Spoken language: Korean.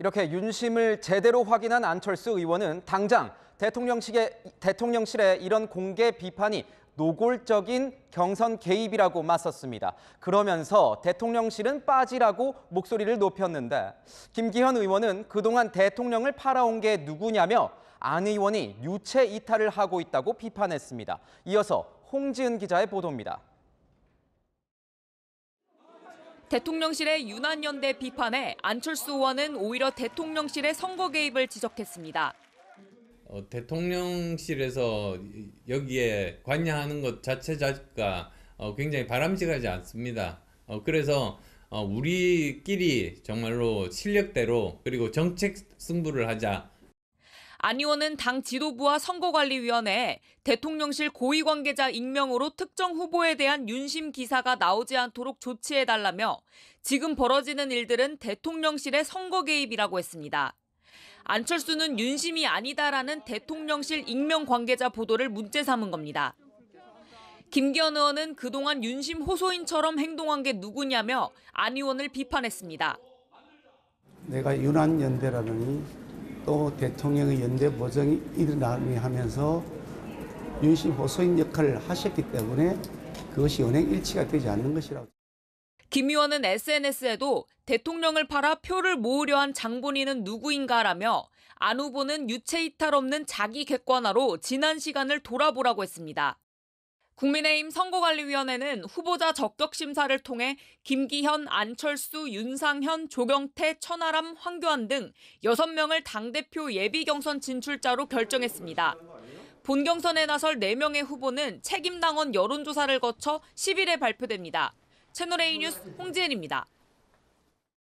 이렇게 윤심을 제대로 확인한 안철수 의원은 당장 대통령실에, 대통령실에 이런 공개 비판이 노골적인 경선 개입이라고 맞섰습니다. 그러면서 대통령실은 빠지라고 목소리를 높였는데 김기현 의원은 그동안 대통령을 팔아온 게 누구냐며 안 의원이 유체 이탈을 하고 있다고 비판했습니다. 이어서 홍지은 기자의 보도입니다. 대통령실의 유난연대 비판에 안철수 의원은 오히려 대통령실의 선거 개입을 지적했습니다. 어, 대통령실에서 여기에 관여하는 것 자체 자체가 어, 굉장히 바람직하지 않습니다. 어, 그래서 어, 우리끼리 정말로 실력대로 그리고 정책 승부를 하자 안 의원은 당 지도부와 선거관리위원회에 대통령실 고위 관계자 익명으로 특정 후보에 대한 윤심 기사가 나오지 않도록 조치해달라며 지금 벌어지는 일들은 대통령실의 선거 개입이라고 했습니다. 안철수는 윤심이 아니다라는 대통령실 익명 관계자 보도를 문제 삼은 겁니다. 김기현 의원은 그동안 윤심 호소인처럼 행동한 게 누구냐며 안 의원을 비판했습니다. 내가 윤한 연대라느니 또 대통령의 연대 보정이 일어나니 하면서 유신 호소인 역할을 하셨기 때문에 그것이 은행 일치가 되지 않는 것이라고. 김 의원은 SNS에도 대통령을 팔아 표를 모으려 한 장본인은 누구인가라며 안 후보는 유체 이탈 없는 자기 객관화로 지난 시간을 돌아보라고 했습니다. 국민의힘 선거관리위원회는 후보자 적격 심사를 통해 김기현, 안철수, 윤상현, 조경태, 천하람, 황교안 등 6명을 당대표 예비 경선 진출자로 결정했습니다. 본 경선에 나설 4명의 후보는 책임 당원 여론조사를 거쳐 10일에 발표됩니다. 채널A 뉴스 홍지은입니다.